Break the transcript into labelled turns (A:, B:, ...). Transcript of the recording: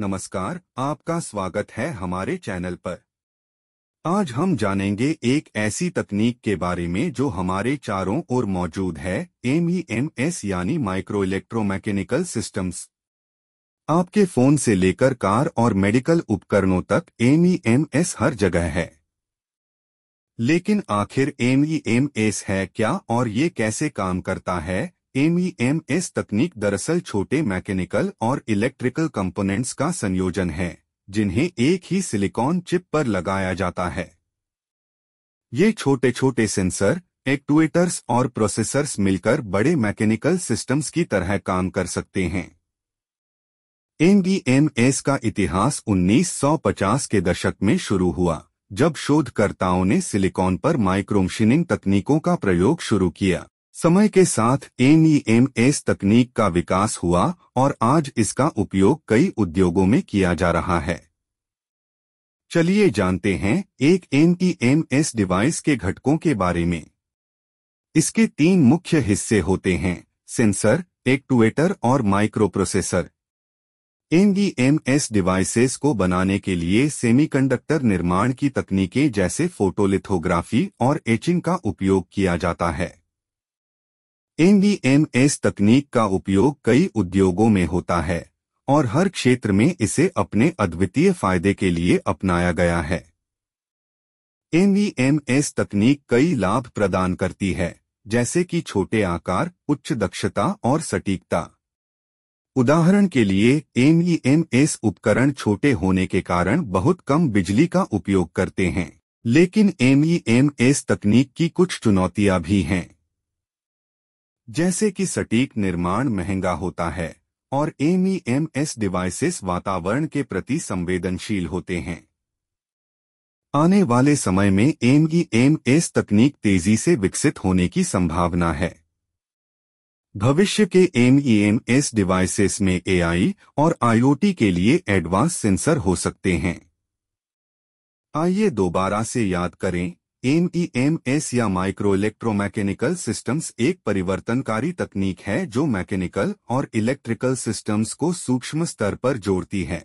A: नमस्कार आपका स्वागत है हमारे चैनल पर आज हम जानेंगे एक ऐसी तकनीक के बारे में जो हमारे चारों ओर मौजूद है एम एम ई एस यानी माइक्रो इलेक्ट्रोमैकेनिकल सिस्टम्स आपके फोन से लेकर कार और मेडिकल उपकरणों तक एम एम ई एस हर जगह है लेकिन आखिर एम एम ई एस है क्या और ये कैसे काम करता है एमईएमएस e तकनीक दरअसल छोटे मैकेनिकल और इलेक्ट्रिकल कंपोनेंट्स का संयोजन है जिन्हें एक ही सिलिकॉन चिप पर लगाया जाता है ये छोटे छोटे सेंसर एक्टुएटर्स और प्रोसेसर्स मिलकर बड़े मैकेनिकल सिस्टम्स की तरह काम कर सकते हैं एमडीएमएस e का इतिहास 1950 के दशक में शुरू हुआ जब शोधकर्ताओं ने सिलिकॉन पर माइक्रोमशीनिंग तकनीकों का प्रयोग शुरू किया समय के साथ एस तकनीक का विकास हुआ और आज इसका उपयोग कई उद्योगों में किया जा रहा है चलिए जानते हैं एक एमईएमएस डिवाइस के घटकों के बारे में इसके तीन मुख्य हिस्से होते हैं सेंसर एक्टुएटर और माइक्रोप्रोसेसर एस डिवाइसेस को बनाने के लिए सेमीकंडक्टर निर्माण की तकनीकें जैसे फोटोलिथोग्राफी और एचिंग का उपयोग किया जाता है एनडीएमएस e तकनीक का उपयोग कई उद्योगों में होता है और हर क्षेत्र में इसे अपने अद्वितीय फायदे के लिए अपनाया गया है एनवीएमएस e तकनीक कई लाभ प्रदान करती है जैसे कि छोटे आकार उच्च दक्षता और सटीकता उदाहरण के लिए एनवीएमएस e उपकरण छोटे होने के कारण बहुत कम बिजली का उपयोग करते हैं लेकिन एनवीएमएस तकनीक की कुछ चुनौतियां भी हैं जैसे कि सटीक निर्माण महंगा होता है और एमईएमएस डिवाइसेस वातावरण के प्रति संवेदनशील होते हैं आने वाले समय में एमईएमएस तकनीक तेजी से विकसित होने की संभावना है भविष्य के एमईएमएस डिवाइसेस में एआई और आईओटी के लिए एडवांस सेंसर हो सकते हैं आइए दोबारा से याद करें एमईएमएस e या माइक्रो इलेक्ट्रोमैकेनिकल सिस्टम्स एक परिवर्तनकारी तकनीक है जो मैकेनिकल और इलेक्ट्रिकल सिस्टम्स को सूक्ष्म स्तर पर जोड़ती है